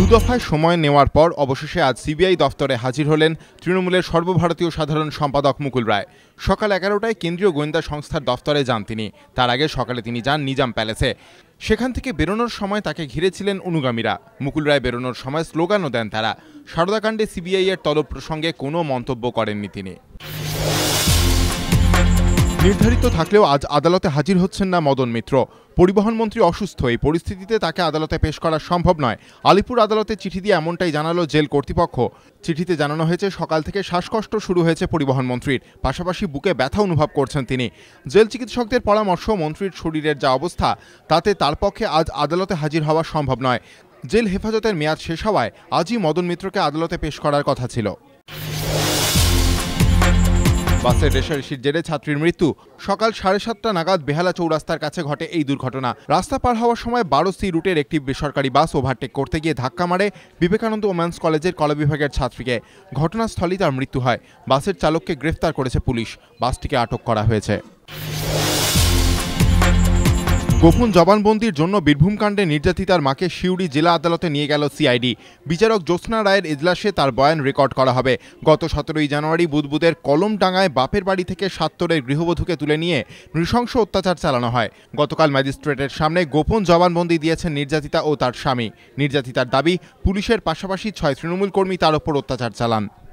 দুদফায় সময় নেওয়ার পর অবশেষে আজ সিবিআই দফতরে হাজির হলেন তৃণমূলের সর্বভারতীয় সাধারণ সম্পাদক মুকুল রায় সকাল এগারোটায় কেন্দ্রীয় গোয়েন্দা সংস্থার দফতরে যান তিনি তার আগে সকালে তিনি যান নিজাম প্যালেসে সেখান থেকে বেরোনোর সময় তাকে ঘিরেছিলেন অনুগামীরা মুকুল রায় বেরোনোর সময় স্লোগানও দেন তারা সারদাকাণ্ডে সিবিআইয়ের তলব প্রসঙ্গে কোনো মন্তব্য করেননি তিনি নির্ধারিত থাকলেও আজ আদালতে হাজির হচ্ছেন না মদন মিত্র পরিবহন মন্ত্রী অসুস্থ এই পরিস্থিতিতে তাকে আদালতে পেশ করা সম্ভব নয় আলিপুর আদালতে চিঠি দিয়ে এমনটাই জানালো জেল কর্তৃপক্ষ চিঠিতে জানানো হয়েছে সকাল থেকে শ্বাসকষ্ট শুরু হয়েছে পরিবহন মন্ত্রীর পাশাপাশি বুকে ব্যথা অনুভব করছেন তিনি জেল চিকিৎসকদের পরামর্শ মন্ত্রীর শরীরের যা অবস্থা তাতে তার পক্ষে আজ আদালতে হাজির হওয়া সম্ভব নয় জেল হেফাজতের মেয়াদ শেষ হওয়ায় আজই মদন মিত্রকে আদালতে পেশ করার কথা ছিল বাসের রেশারেশির জেরে ছাত্রীর মৃত্যু সকাল সাড়ে সাতটা নাগাদ বেহালা চৌরাস্তার কাছে ঘটে এই দুর্ঘটনা রাস্তা পার হওয়ার সময় বারো সি রুটের একটি বেসরকারি বাস ওভারটেক করতে গিয়ে ধাক্কা মারে বিবেকানন্দ ওম্যান্স কলেজের কলা বিভাগের ছাত্রীকে ঘটনাস্থলেই তার মৃত্যু হয় বাসের চালককে গ্রেফতার করেছে পুলিশ বাসটিকে আটক করা হয়েছে গোপন জবানবন্দির জন্য বীরভূমকাণ্ডে নির্যাতিতার মাকে সিউড়ি জেলা আদালতে নিয়ে গেল সিআইডি বিচারক জ্যোৎস্না রায়ের এজলাসে তার বয়ান রেকর্ড করা হবে গত সতেরোই জানুয়ারি বুধবুদের কলমডাঙ্গায় বাপের বাড়ি থেকে সাত্তরের গৃহবধূকে তুলে নিয়ে নৃশংস অত্যাচার চালানো হয় গতকাল ম্যাজিস্ট্রেটের সামনে গোপন জবানবন্দি দিয়েছেন নির্যাতিতা ও তার স্বামী নির্যাতিতার দাবি পুলিশের পাশাপাশি ছয় তৃণমূল কর্মী তার ওপর অত্যাচার চালান